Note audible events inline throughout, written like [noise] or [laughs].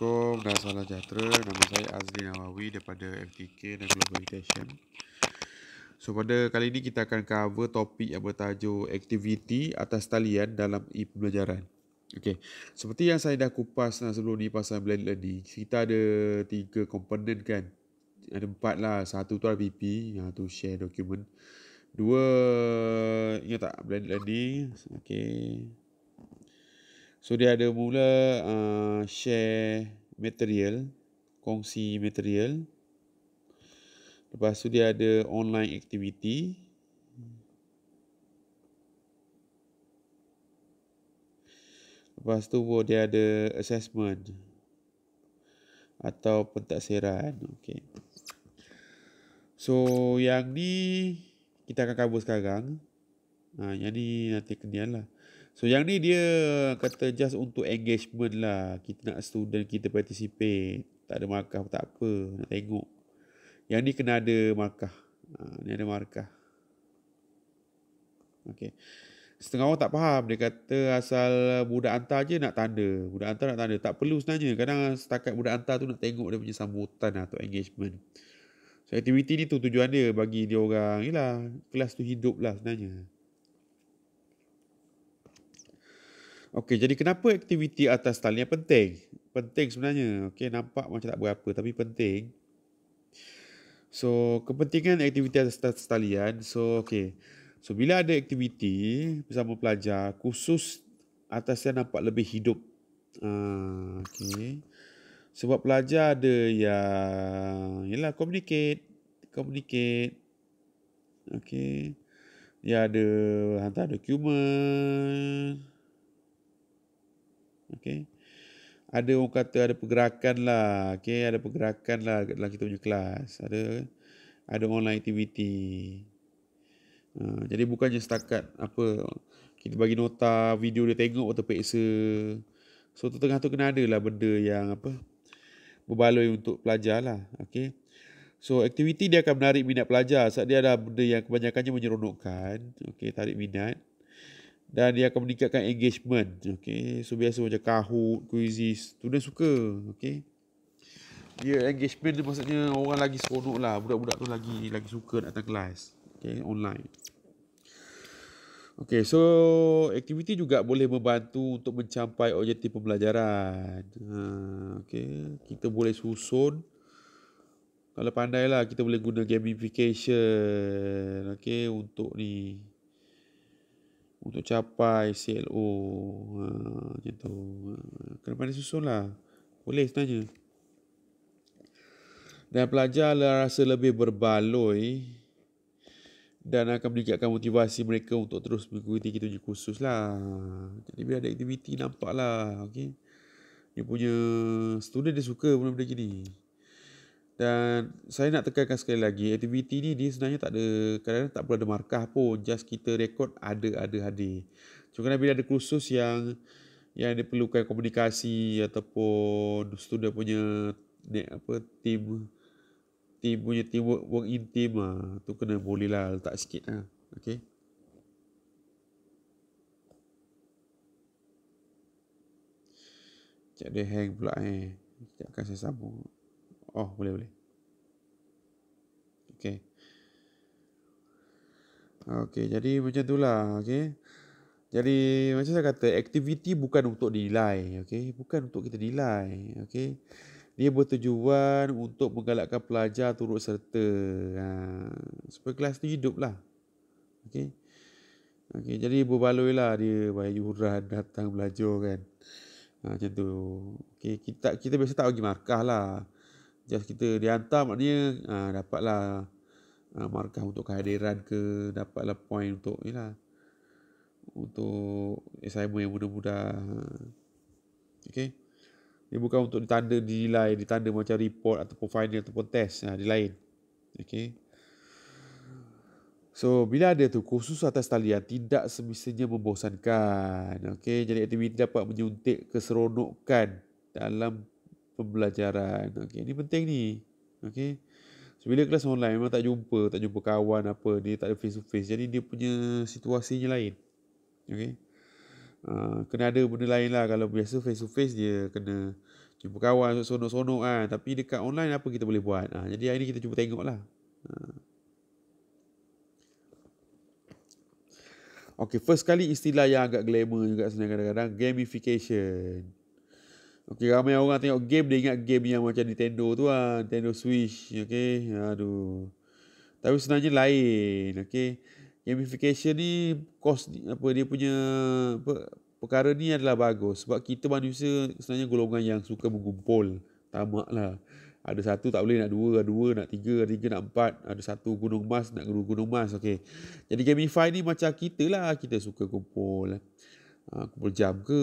Assalamualaikum dan salam sejahtera. Nama saya Azli Nawawi daripada FTK dan Global Education. So pada kali ini kita akan cover topik yang bertajuk aktiviti atas talian dalam e-pembelajaran. Okey. Seperti yang saya dah kupas sebelum ni pasal blended learning, kita ada tiga komponen kan. Ada empat lah. Satu tu RPP, yang tu share document. Dua, ingat tak? Blended learning. Okey. So dia ada mula uh, share material, kongsi material. Lepas tu dia ada online activity. Lepas tu dia ada assessment atau pentaksiran. Okay. So yang ni kita akan cover sekarang. Ha, yang ni nanti kenyal lah. So yang ni dia kata just untuk engagement lah. Kita nak student kita participate. Tak ada markah tak apa. Nak tengok. Yang ni kena ada markah. Ha, ni ada markah. Okay. Setengah orang tak faham. Dia kata asal budak hantar je nak tanda. Budak hantar nak tanda. Tak perlu sebenarnya. Kadang setakat budak hantar tu nak tengok dia punya sambutan atau lah engagement. So aktiviti ni tu tujuan dia bagi dia orang. Yelah kelas tu hidup lah sebenarnya. Okey, jadi kenapa aktiviti atas talian penting? Penting sebenarnya. Okey, nampak macam tak berapa tapi penting. So, kepentingan aktiviti atas talian. So, okey. So, bila ada aktiviti bersama pelajar, khusus atas talian nampak lebih hidup. Uh, okey. Sebab pelajar ada yang, yelah, communicate. Communicate. Okey. ya ada hantar dokumen okay. Ada orang kata ada pergerakan lah, okay. ada pergerakan lah dalam kita punya kelas. Ada ada online activity. Uh, ha, jadi bukannya setakat apa kita bagi nota, video dia tengok atau peksa. So tu tengah tu kena ada lah benda yang apa berbaloi untuk pelajar lah. Okay. So aktiviti dia akan menarik minat pelajar sebab dia ada benda yang kebanyakannya menyeronokkan. Okay, tarik minat dan dia akan meningkatkan engagement okay. so biasa macam kahoot quizzes dia suka okay. dia engagement dia maksudnya orang lagi seronok lah budak-budak tu lagi lagi suka nak datang kelas okay, online Okay, so aktiviti juga boleh membantu untuk mencapai objektif pembelajaran. Ha, ah, okay, kita boleh susun. Kalau pandailah, kita boleh guna gamification. Okay, untuk ni untuk capai CLO ha, macam tu ha, kena pandai susun lah boleh sebenarnya dan pelajar rasa lebih berbaloi dan akan meningkatkan motivasi mereka untuk terus mengikuti kita punya khusus lah. Jadi bila ada aktiviti nampak lah. Okay. Dia punya student dia suka benda-benda gini. -benda dan saya nak tekankan sekali lagi, aktiviti ni dia sebenarnya tak ada, kadang-kadang tak perlu ada markah pun. Just kita rekod ada-ada hadir. Cuma kadang bila ada kursus yang yang diperlukan komunikasi ataupun student punya ni, apa team team punya team work, work in team lah. tu kena boleh lah letak sikit lah. Okay. Sekejap dia hang pula eh. Sekejap akan saya sambung. Oh, boleh boleh. Okey. Okey, jadi macam itulah, okey. Jadi macam saya kata aktiviti bukan untuk dinilai, okey. Bukan untuk kita nilai, okey. Dia bertujuan untuk menggalakkan pelajar turut serta. Ha, supaya kelas tu hiduplah. Okey. Okey, jadi berbaloi lah dia bayar yuran [laughs] datang belajar kan. Ha, macam tu. Okey, kita kita biasa tak bagi markah lah. Just kita dihantar maknanya ha, dapatlah ha, markah untuk kehadiran ke, dapatlah point untuk yalah, untuk assignment yang mudah-mudah. Ha. Okay. Dia bukan untuk ditanda, dinilai, ditanda macam report ataupun final ataupun test. Ha, dia lain. Okay. So, bila ada tu khusus atas talian, tidak semestinya membosankan. Okay. Jadi, aktiviti dapat menyuntik keseronokan dalam pembelajaran. Okey, ini penting ni. Okey. So, bila kelas online memang tak jumpa, tak jumpa kawan apa, dia tak ada face to face. Jadi dia punya situasinya lain. Okey. Uh, kena ada benda lain lah Kalau biasa face to face dia kena Jumpa kawan Sonok-sonok kan Tapi dekat online Apa kita boleh buat uh, Jadi hari ni kita cuba tengok lah uh. Ah. Okay first kali istilah yang agak glamour juga sebenarnya kadang-kadang Gamification Okey, ramai orang tengok game, dia ingat game yang macam Nintendo tu lah. Nintendo Switch, okey. Aduh. Tapi sebenarnya lain, okey. Gamification ni, kos apa, dia punya apa, perkara ni adalah bagus. Sebab kita manusia sebenarnya golongan yang suka mengumpul. Tamak lah. Ada satu tak boleh, nak dua, ada dua, nak tiga, ada tiga, nak empat. Ada satu gunung emas, nak gunung, gunung emas, okey. Jadi gamify ni macam kita lah, kita suka kumpul. Ah, kumpul jam ke,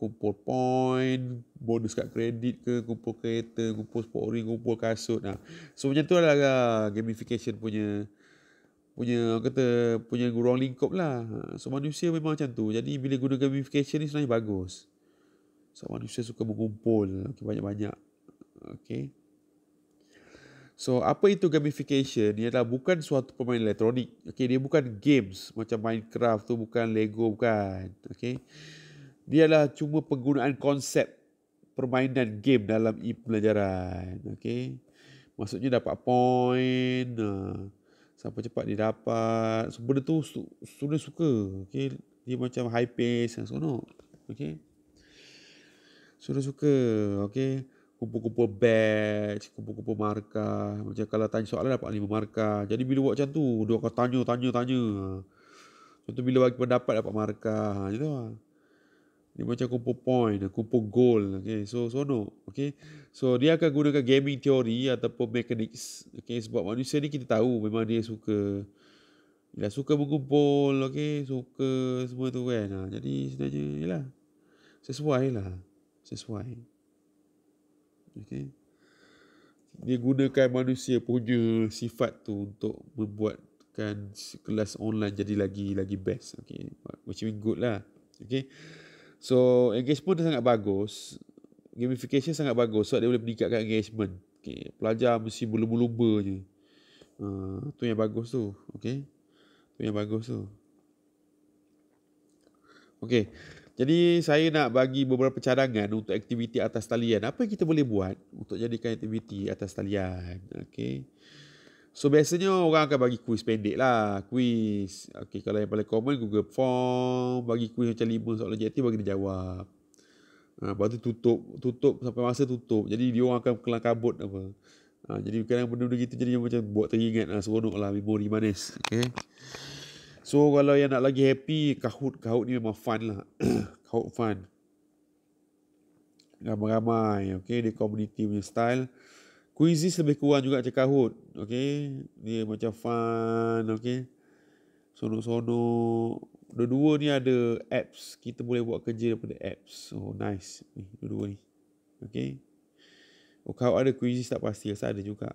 kumpul point, bonus kat kredit ke, kumpul kereta, kumpul sport ring, kumpul kasut. Nah. So macam tu adalah ah, gamification punya punya kata punya gurung lingkup lah. Ah, so manusia memang macam tu. Jadi bila guna gamification ni sebenarnya bagus. So manusia suka berkumpul okay, banyak-banyak. Okay. So apa itu gamification? Ia adalah bukan suatu permainan elektronik. Okay, dia bukan games macam Minecraft tu bukan Lego bukan. Okay, Dia adalah cuma penggunaan konsep permainan game dalam e-pelajaran. Okay, Maksudnya dapat point, ah, sampai cepat dia dapat. So, benda tu student suka. Okay, Dia macam high pace dan seronok. Okay, Suruh suka. Okay kumpul-kumpul badge, kumpul-kumpul markah. Macam kalau tanya soalan dapat lima markah. Jadi bila buat macam tu, dia akan tanya, tanya, tanya. Contoh bila bagi pendapat dapat markah. Ha, gitu lah. Dia macam kumpul point, kumpul goal. Okay. So, so no. Okay. So, dia akan gunakan gaming teori ataupun mechanics. Okay. Sebab manusia ni kita tahu memang dia suka. Dia suka berkumpul. Okay. Suka semua tu kan. Ha, jadi sebenarnya, yelah. Sesuai lah. Sesuai. Okay. Dia gunakan manusia punya sifat tu untuk membuatkan kelas online jadi lagi lagi best. Okay. Which is good lah. Okay. So engagement dia sangat bagus. Gamification sangat bagus sebab so, dia boleh meningkatkan engagement. Okay. Pelajar mesti berlumba-lumba je. Uh, tu yang bagus tu. Okay. Tu yang bagus tu. Okay. Jadi saya nak bagi beberapa cadangan untuk aktiviti atas talian. Apa yang kita boleh buat untuk jadikan aktiviti atas talian? Okay. So biasanya orang akan bagi kuis pendek lah. Kuis. Okay, kalau yang paling common Google Form. Bagi kuis macam lima soalan objektif bagi dia jawab. Ha, lepas tu tutup. Tutup sampai masa tutup. Jadi dia orang akan kelang kabut apa. Ha, jadi kadang benda-benda gitu jadi macam buat teringat lah. Seronok lah. Memori manis. Okay. So kalau yang nak lagi happy, kahoot kahoot ni memang fun lah. [clears throat] kahoot fun. Ramai-ramai. Okay, dia community punya style. Quizzes lebih kurang juga macam kahut. Okay. Dia macam fun. Okay. Sono-sono. Dua-dua ni ada apps. Kita boleh buat kerja daripada apps. Oh, nice. dua-dua ni. Okay. Oh, kau ada quizzes tak pasti. Saya ada juga.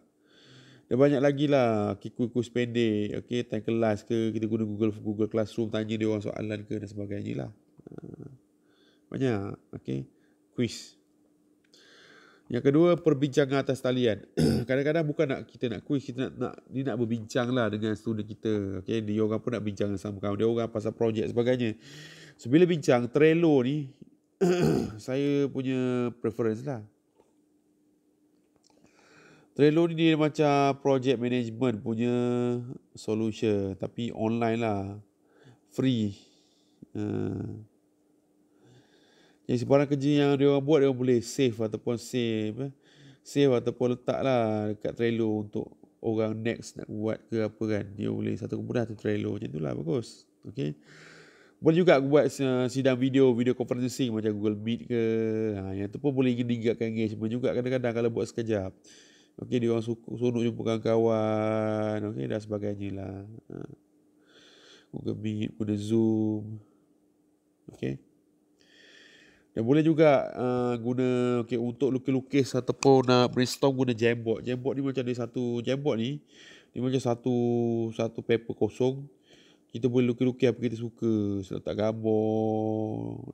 Dan banyak lagi lah kikus-kikus pendek, okay, time kelas ke, kita guna Google Google Classroom, tanya dia orang soalan ke dan sebagainya lah. Ah, banyak, okay, quiz. Yang kedua, perbincangan atas talian. [clears throat] Kadang-kadang bukan nak kita nak quiz, kita nak, nak, dia nak berbincang lah dengan student kita. Okay, dia orang pun nak bincang sama kamu, dia orang pasal projek sebagainya. So, bila bincang, Trello ni, [clears throat] saya punya preference lah. Trello ni dia macam project management punya solution tapi online lah free uh. jadi sebarang kerja yang dia orang buat dia orang boleh save ataupun save eh. save ataupun letak lah dekat Trello untuk orang next nak buat ke apa kan dia boleh satu kemudahan tu Trello macam tu lah bagus okay. boleh juga aku buat uh, sidang video video conferencing macam Google Meet ke ha, yang tu pun boleh meningkatkan engagement juga kadang-kadang kalau buat sekejap Okey, dia orang suka sunuk jumpa kawan-kawan. Okey, dan sebagainya lah. Ha. Google Meet, Google Zoom. Okey. Dan boleh juga uh, guna okey untuk lukis-lukis ataupun nak uh, brainstorm guna Jamboard. Jamboard ni macam ada satu Jamboard ni. ni macam satu satu paper kosong. Kita boleh lukis-lukis apa kita suka. Saya letak gambar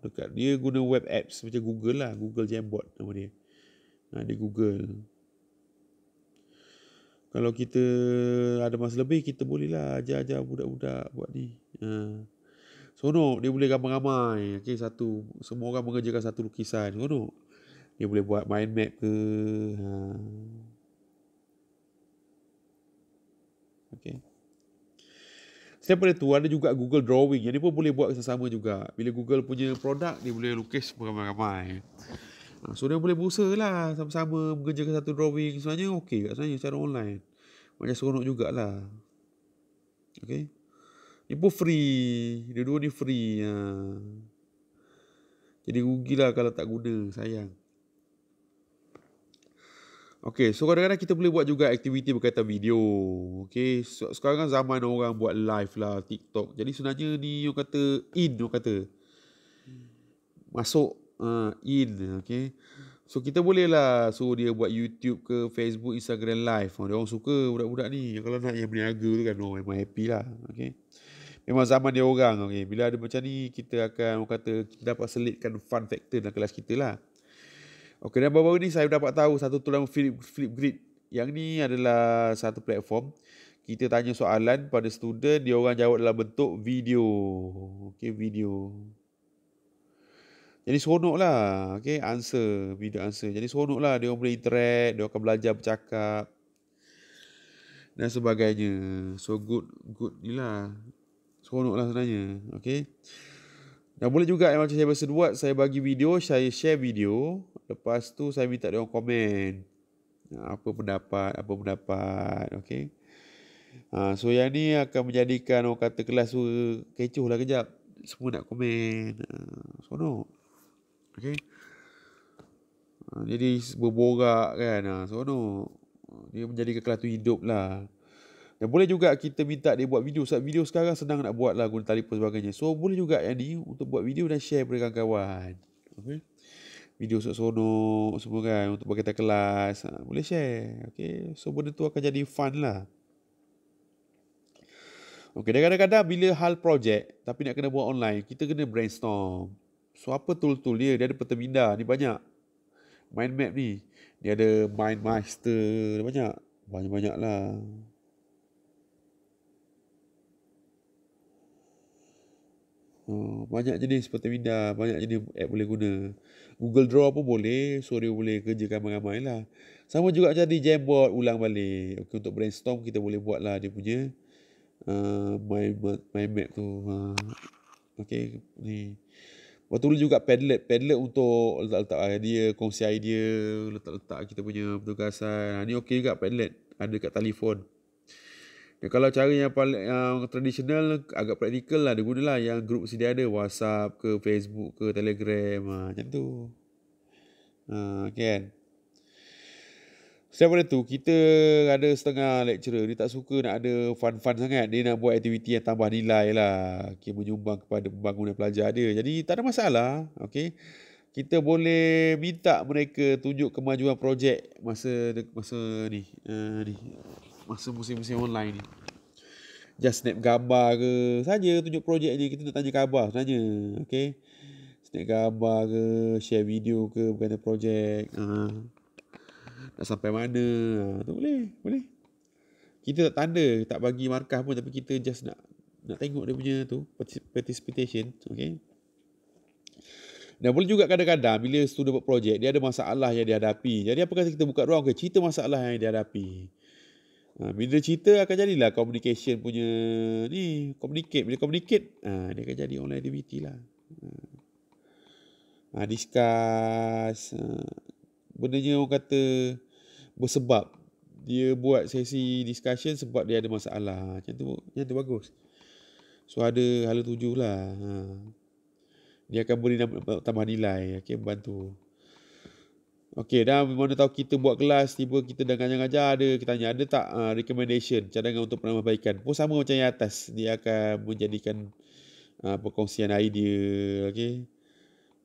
dekat. Dia guna web apps macam Google lah. Google Jamboard nama dia. Ha, dia Google kalau kita ada masa lebih kita boleh lah ajar-ajar budak-budak buat ni. Ha. Seronok dia boleh ramai-ramai. Eh, okay, satu semua orang mengerjakan satu lukisan. Seronok. Dia boleh buat mind map ke. Ha. Okay. Selain daripada tu, ada juga Google Drawing. Yang ni pun boleh buat sesama juga. Bila Google punya produk, dia boleh lukis ramai-ramai. Ha, so dia boleh berusaha lah sama-sama mengerjakan satu drawing sebenarnya okey kat sebenarnya secara online. Macam seronok jugalah. Okey. Ni pun free. Dua-dua ni free. Ha. Jadi rugilah kalau tak guna. Sayang. Okey, so kadang-kadang kita boleh buat juga aktiviti berkaitan video. Okey, so, sekarang zaman orang buat live lah TikTok. Jadi sebenarnya ni orang kata in, orang kata. Masuk uh, ah, ill okay so kita boleh lah suruh dia buat YouTube ke Facebook Instagram live oh, dia orang suka budak-budak ni ya, kalau nak yang berniaga tu kan oh, memang happy lah okay Memang zaman dia orang okay. Bila ada macam ni Kita akan kata Kita dapat selitkan fun factor dalam kelas kita lah Okay dan baru-baru ni saya dapat tahu Satu tulang nama Flip, Flipgrid Yang ni adalah satu platform Kita tanya soalan pada student Dia orang jawab dalam bentuk video Okay video jadi seronok lah. Okay. Answer. Video answer. Jadi seronok lah. Dia orang boleh interact. Dia akan belajar bercakap. Dan sebagainya. So good. Good ni lah. Seronok lah sebenarnya. Okay. Dan boleh juga yang macam saya biasa buat. Saya bagi video. Saya share video. Lepas tu saya minta dia orang komen. Ha, apa pendapat. Apa pendapat. Okay. Ha, so yang ni akan menjadikan orang kata kelas tu kecoh lah kejap. Semua nak komen. Ha, seronok. Okay. Jadi ah, berborak kan. Ah, so no. Dia menjadi kelas tu hidup lah. Dan boleh juga kita minta dia buat video. Sebab video sekarang senang nak buat lah. Guna telefon sebagainya. So boleh juga yang ni. Untuk buat video dan share kepada kawan-kawan. Okay. Video seronok semua kan. Untuk berkaitan kelas. Ah, boleh share. Okey, So benda tu akan jadi fun lah. Okey, Dan kadang-kadang bila hal projek. Tapi nak kena buat online. Kita kena brainstorm. So apa tool-tool dia? Dia ada peta minda ni banyak. Mind map ni. Dia ada mind master. Dia banyak. Banyak-banyak lah. Oh, banyak jenis peta minda. Banyak jenis app boleh guna. Google Draw pun boleh. So dia boleh kerjakan ramai-ramai lah. Sama juga macam di Jamboard ulang balik. Okay, untuk brainstorm kita boleh buat lah dia punya. Uh, mind, mind map tu. Uh, okay. Ni. Waktu tu juga padlet Padlet untuk letak-letak idea Kongsi idea Letak-letak kita punya pertugasan Ini ha, okey juga padlet Ada kat telefon Dan kalau cara yang paling yang tradisional Agak praktikal lah Dia gunalah yang grup sedia ada Whatsapp ke Facebook ke Telegram ha, Macam tu Uh, Setiap benda tu kita ada setengah lecturer dia tak suka nak ada fun-fun sangat. Dia nak buat aktiviti yang tambah nilai lah. Okay, menyumbang kepada pembangunan pelajar dia. Jadi tak ada masalah. Okay. Kita boleh minta mereka tunjuk kemajuan projek masa masa ni. Uh, ni. Masa musim-musim online ni. Just snap gambar ke. Saja tunjuk projek je. Kita nak tanya khabar sebenarnya. Okay. Snap gambar ke. Share video ke. Berkata projek. Uh nak sampai mana ha, tu boleh boleh kita tak tanda tak bagi markah pun tapi kita just nak nak tengok dia punya tu participation okey dan boleh juga kadang-kadang bila student buat projek dia ada masalah yang dihadapi jadi apa kata kita buka ruang ke okay, cerita masalah yang dihadapi ha, bila cerita akan jadilah communication punya ni communicate bila communicate ha, dia akan jadi online activity lah ha, ha discuss ha, Benda yang orang kata bersebab dia buat sesi discussion sebab dia ada masalah. Macam tu, macam tu bagus. So ada hal tuju lah. Ha. Dia akan beri tambah nilai. Okay, membantu. Okay, dah mana tahu kita buat kelas, tiba kita dah ngajar-ngajar, ada kita tanya, ada tak uh, recommendation cadangan untuk perbaikan, Pun sama macam yang atas. Dia akan menjadikan uh, perkongsian idea. Okay.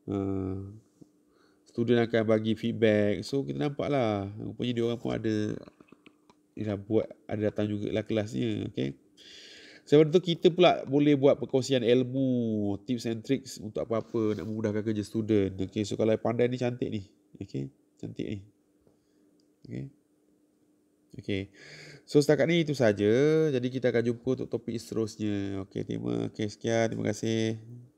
Uh. Ah student akan bagi feedback. So kita nampak lah. Rupanya dia orang pun ada dah buat ada datang jugalah kelasnya. Okay. Sebab tu kita pula boleh buat perkongsian ilmu, tips and tricks untuk apa-apa nak memudahkan kerja student. Okay. So kalau pandai ni cantik ni. Okay. Cantik ni. Okay. Okay. So setakat ni itu saja. Jadi kita akan jumpa untuk topik seterusnya. Okay. Terima. Okay. Sekian. Terima kasih.